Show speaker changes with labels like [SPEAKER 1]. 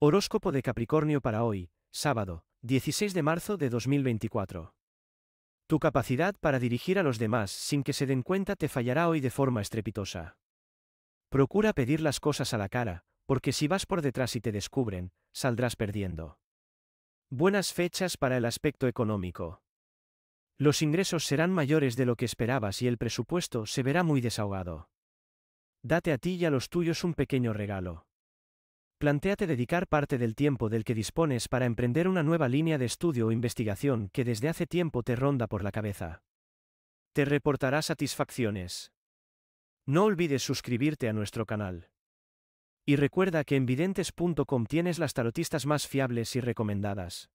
[SPEAKER 1] Horóscopo de Capricornio para hoy, sábado, 16 de marzo de 2024. Tu capacidad para dirigir a los demás sin que se den cuenta te fallará hoy de forma estrepitosa. Procura pedir las cosas a la cara, porque si vas por detrás y te descubren, saldrás perdiendo. Buenas fechas para el aspecto económico. Los ingresos serán mayores de lo que esperabas y el presupuesto se verá muy desahogado. Date a ti y a los tuyos un pequeño regalo. Plantéate dedicar parte del tiempo del que dispones para emprender una nueva línea de estudio o investigación que desde hace tiempo te ronda por la cabeza. Te reportará satisfacciones. No olvides suscribirte a nuestro canal. Y recuerda que en videntes.com tienes las tarotistas más fiables y recomendadas.